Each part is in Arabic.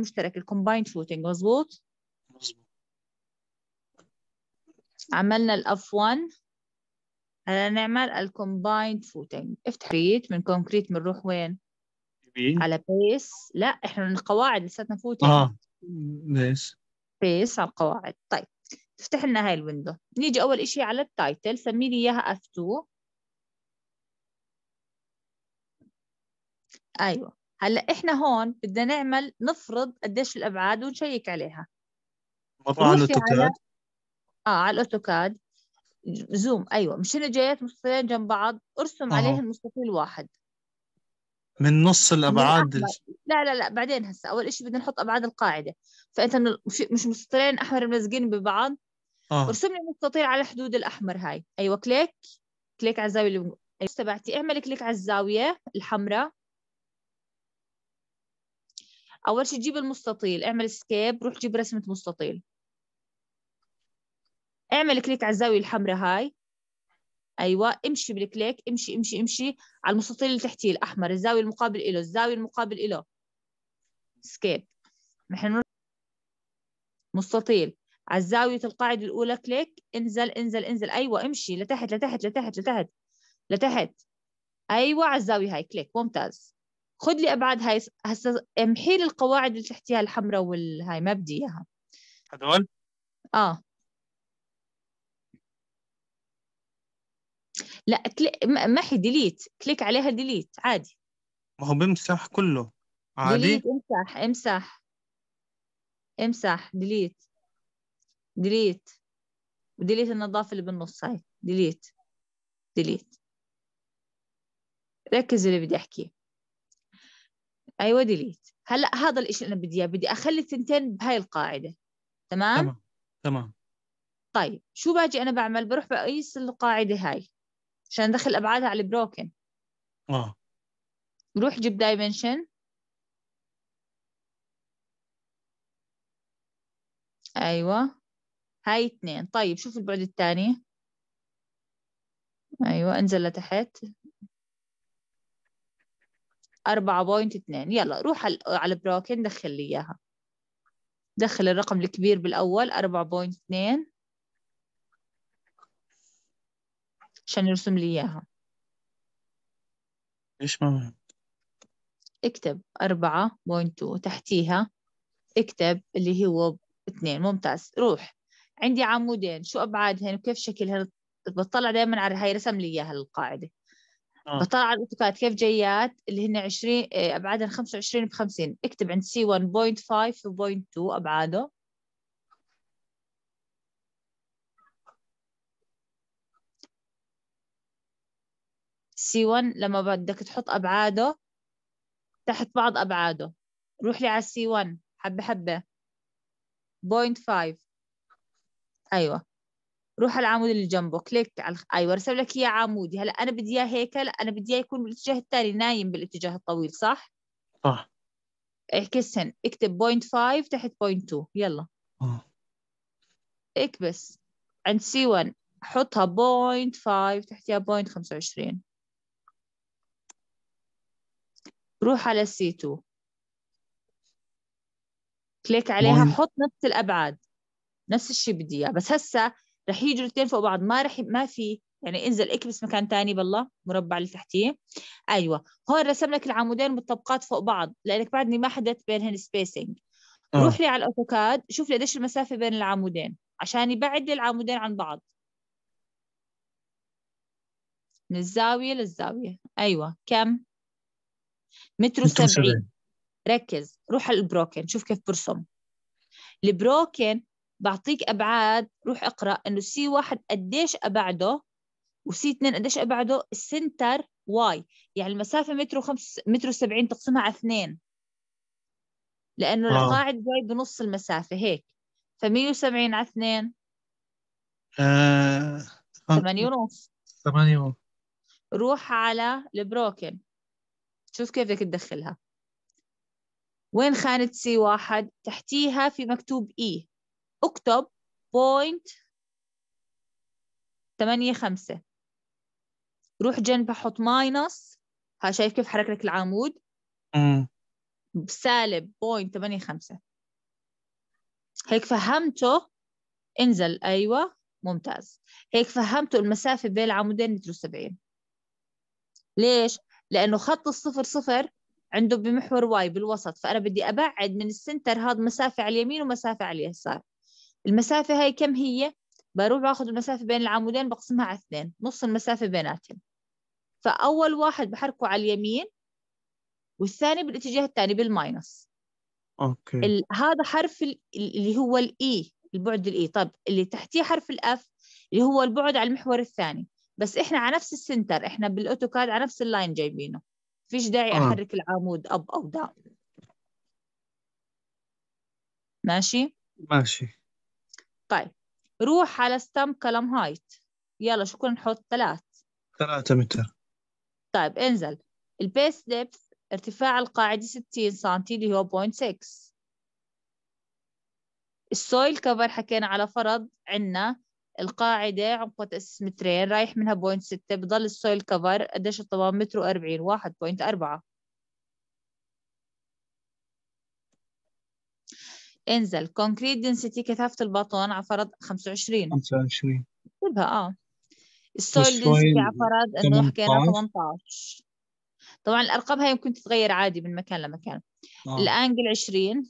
مشترك الكومباين شوتنج مظبوط عملنا الاف 1 هلا نعمل الكومبايند فوتنج افتح ريت من كونكريت بنروح وين بي. على بيس لا احنا من القواعد لساتنا فوتنج اه بيس بيس على القواعد طيب تفتح لنا هاي الويندو نيجي اول اشي على التايتل سمي لي اياها اف 2 ايوه هلا احنا هون بدنا نعمل نفرض قديش الابعاد ونشيك عليها مره على الاوتوكاد اه على الاوتوكاد زوم ايوه مش انا جايات مستطيلين جنب بعض ارسم آه. عليهم مستطيل واحد من نص الابعاد من لا لا لا بعدين هسه اول شيء بدنا نحط ابعاد القاعده فانت مش مستطيلين احمر ملزقين ببعض آه. ارسم لي مستطيل على حدود الاحمر هاي ايوه كليك كليك على الزاويه اللي أيوة، تبعتي اعمل كليك على الزاويه الحمراء اول شيء جيب المستطيل اعمل سكيب روح جيب رسمه مستطيل اعمل كليك على الزاويه الحمراء هاي ايوه امشي بالكليك امشي امشي امشي على المستطيل اللي تحتيه الاحمر الزاويه المقابل له الزاويه المقابل له سكيب نحن مستطيل على زاويه القاعده الاولى كليك انزل انزل انزل ايوه امشي لتحت لتحت لتحت لتحت لتحت ايوه على الزاويه هاي كليك ممتاز خذ لي ابعاد هاي هسه امحي لي القواعد اللي تحتيها الحمراء والهاي ما بدي اياها هذول اه لا كليك محي ديليت كليك عليها ديليت عادي ما هو بمسح كله عادي ديليت امسح امسح امسح ديليت ديليت وديليت النظافة اللي بالنص هاي ديليت ديليت ركز اللي بدي احكيه ايوه ديليت هلا هذا الشيء اللي انا بدي اياه بدي اخلي الثنتين بهاي القاعده تمام تمام تمام طيب شو باجي انا بعمل بروح بقيس القاعده هاي عشان ادخل ابعادها على البروكن اه بروح جيب دايمنشن ايوه هاي اثنين طيب شوف البعد الثاني ايوه انزل لتحت 4.2 يلا روح على البراكن دخل لي إياها دخل الرقم الكبير بالأول 4.2 عشان يرسم لي إياها ايش ما اكتب 4.2 تحتيها اكتب اللي هو 2 ممتاز روح عندي عمودين شو أبعادهن وكيف شكلهن بتطلع دائما على هاي رسم لي إياها القاعدة آه. فطلع الاوتوكاد كيف جيات اللي هن 20 ابعادها 25 ب 50 اكتب عند سي 1.5 و.2 ابعاده سي 1 لما بدك تحط ابعاده تحت بعض ابعاده روح لي على سي 1 حبه حبه 0.5 ايوه روح على العمود اللي جنبه كليك على ايوه رسم لك اياه عمودي هلا انا بدي اياه هيك لا انا بدي اياه يكون بالاتجاه الثاني نايم بالاتجاه الطويل صح؟ صح اعكسهن اكتب بوينت 5 تحت بوينت 2 يلا اه اكبس عند سي 1 حطها بوينت 5 تحتها بوينت 25 روح على سي 2 كليك عليها حط نفس الابعاد نفس الشيء بدي اياه بس هسه رح يجوا الاثنين فوق بعض ما رح ما في يعني انزل اكبس مكان ثاني بالله مربع اللي تحتيه ايوه هون رسم لك العمودين والطبقات فوق بعض لانك بعدني ما حددت بينهن سبيسنج آه. روح لي على الاوتوكاد شوف لي قديش المسافه بين العمودين عشان يبعد العمودين عن بعض من الزاويه للزاويه ايوه كم متر وسبعين ركز روح على البروكن شوف كيف برسم البروكن بعطيك ابعاد روح اقرا انه سي 1 قديش ابعده وسي 2 قديش ابعده السنتر واي يعني المسافه متر وخمس متر و70 تقسمها على اثنين لانه القاعد جاي بنص المسافه هيك ف170 على 2 8 آه، ونص 8 ونص روح على البروكن شوف كيف بدك تدخلها وين خانه سي 1 تحتيها في مكتوب اي e. اكتب بوينت تمانية خمسة روح جنبها حط ماينس ها شايف كيف حرك لك العمود امم سالب بوينت تمانية خمسة هيك فهمته انزل ايوه ممتاز هيك فهمته المسافة بين العمودين متر وسبعين ليش؟ لأنه خط الصفر صفر عنده بمحور واي بالوسط فأنا بدي أبعد من السنتر هذا مسافة على اليمين ومسافة على اليسار المسافة هاي كم هي بروح باخذ المسافة بين العمودين بقسمها على اثنين نص المسافة بيناتهم فأول واحد بحركه على اليمين والثاني بالاتجاه الثاني بالماينس اوكي ال... هذا حرف ال... اللي هو الاي البعد الاي طب اللي تحتيه حرف الاف اللي هو البعد على المحور الثاني بس احنا على نفس السنتر احنا بالاوتوكاد على نفس اللاين جايبينه فيش داعي آه. احرك العمود اب او داون ماشي ماشي طيب روح على ستام كلام هايت يلا شو كنا نحط ثلاث ثلاثة متر طيب انزل البيس ديبث ارتفاع القاعدة 60 سنتي اللي هو 0.6 السويل كفر حكينا على فرض عنا القاعدة عمقها تأسس مترين رايح منها 0.6 بضل السويل كفر قديش الطبقة متر و40 1.4 انزل كونكريت دنسيتي كثافة البطون على فرض 25 25 اكتبها اه السويل دنسيتي على فرض انه حكينا 18 آه. طبعا الارقام هاي ممكن تتغير عادي من مكان لمكان آه. الانجل 20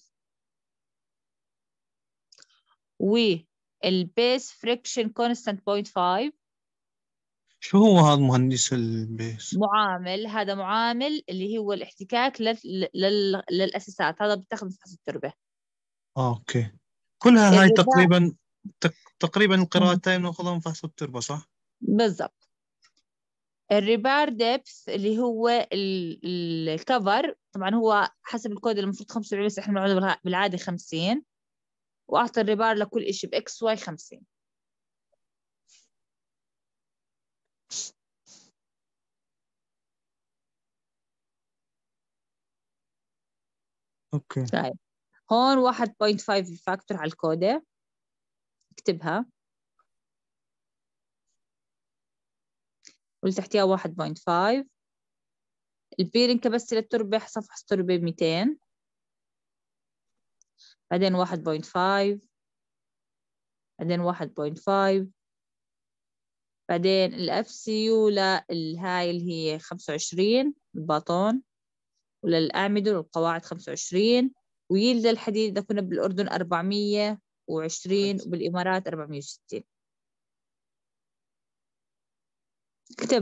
والبيس فريكشن كونستانت بوينت 5 شو هو هذا مهندس البيس؟ معامل هذا معامل اللي هو الاحتكاك لل... لل... للأساسات هذا بتاخذ في فحص التربة آه، أوكي كلها هاي يعني تقريبا تقريبا القراءتين ناخذهم فحص التربة صح؟ بالضبط الريبار ديبث اللي هو الكفر طبعا هو حسب الكود المفروض 75 بس احنا بنعمله بالعاده 50 واعطي الريبار لكل شيء باكس واي 50 اوكي طيب هون 1.5 فاكتور على الكودة اكتبها واللي تحتيها 1.5 البيرنج كبستي للتربة صفحة التربة 200 بعدين 1.5 بعدين 1.5 بعدين الاف سي يو للهاي اللي هي 25 الباطون وللأعمدة والقواعد 25 ويل الحديد إذا كنا بالأردن 420 وبالإمارات 460 كتب